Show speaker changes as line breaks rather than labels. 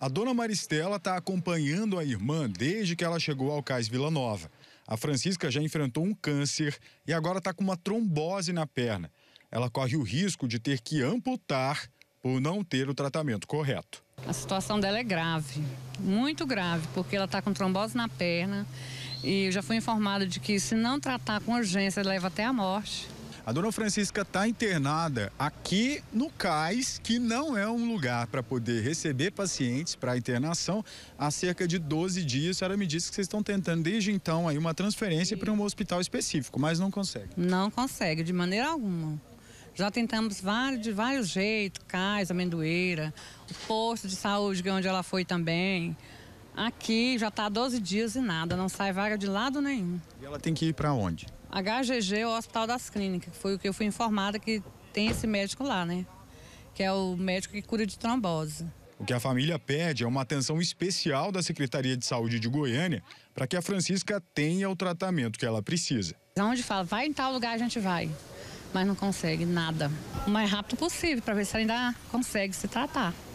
A dona Maristela está acompanhando a irmã desde que ela chegou ao Cais Vila Nova. A Francisca já enfrentou um câncer e agora está com uma trombose na perna. Ela corre o risco de ter que amputar por não ter o tratamento correto.
A situação dela é grave, muito grave, porque ela está com trombose na perna e eu já fui informada de que se não tratar com urgência leva até a morte.
A dona Francisca está internada aqui no CAIS, que não é um lugar para poder receber pacientes para internação, há cerca de 12 dias. A senhora me disse que vocês estão tentando desde então aí uma transferência para um hospital específico, mas não consegue.
Não consegue, de maneira alguma. Já tentamos vários, de vários jeitos, CAIS, amendoeira, o posto de saúde é onde ela foi também. Aqui já está 12 dias e nada, não sai vaga de lado nenhum.
E ela tem que ir para onde?
HGG, o Hospital das Clínicas, que foi o que eu fui informada que tem esse médico lá, né? Que é o médico que cura de trombose.
O que a família pede é uma atenção especial da Secretaria de Saúde de Goiânia para que a Francisca tenha o tratamento que ela precisa.
Onde fala, vai em tal lugar, a gente vai, mas não consegue nada. O mais rápido possível para ver se ainda consegue se tratar.